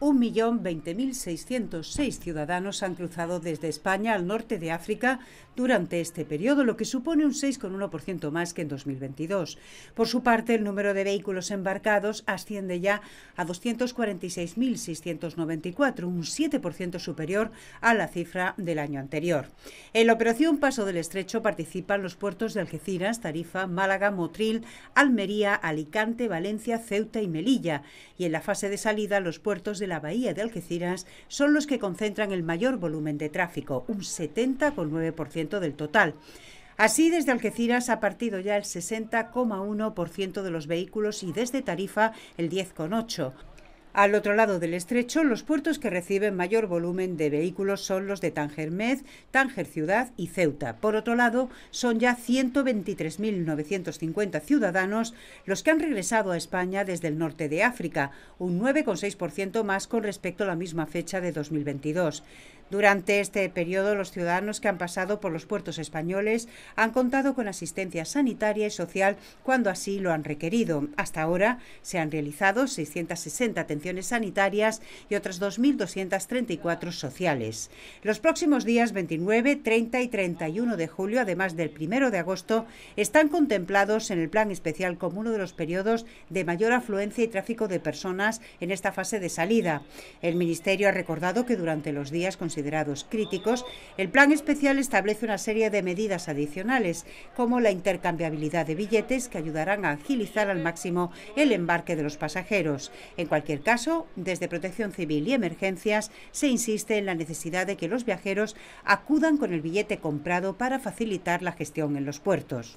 1.020.606 ciudadanos han cruzado desde España al norte de África durante este periodo, lo que supone un 6,1% más que en 2022. Por su parte, el número de vehículos embarcados asciende ya a 246.694, un 7% superior a la cifra del año anterior. En la operación Paso del Estrecho participan los puertos de Algeciras, Tarifa, Málaga, Motril, Almería, Alicante, Valencia, Ceuta y Melilla, y en la fase de salida los puertos de la bahía de Algeciras son los que concentran el mayor volumen de tráfico, un 70,9% del total. Así, desde Algeciras ha partido ya el 60,1% de los vehículos y desde Tarifa el 10,8%. Al otro lado del estrecho, los puertos que reciben mayor volumen de vehículos son los de Tánger Med, Tánger Ciudad y Ceuta. Por otro lado, son ya 123.950 ciudadanos los que han regresado a España desde el norte de África, un 9,6% más con respecto a la misma fecha de 2022. Durante este periodo, los ciudadanos que han pasado por los puertos españoles han contado con asistencia sanitaria y social cuando así lo han requerido. Hasta ahora se han realizado 660 atenciones sanitarias y otras 2.234 sociales. Los próximos días 29, 30 y 31 de julio, además del 1 de agosto, están contemplados en el Plan Especial como uno de los periodos de mayor afluencia y tráfico de personas en esta fase de salida. El Ministerio ha recordado que durante los días considerados críticos, el Plan Especial establece una serie de medidas adicionales, como la intercambiabilidad de billetes, que ayudarán a agilizar al máximo el embarque de los pasajeros. En cualquier caso, caso, desde Protección Civil y Emergencias se insiste en la necesidad de que los viajeros acudan con el billete comprado para facilitar la gestión en los puertos.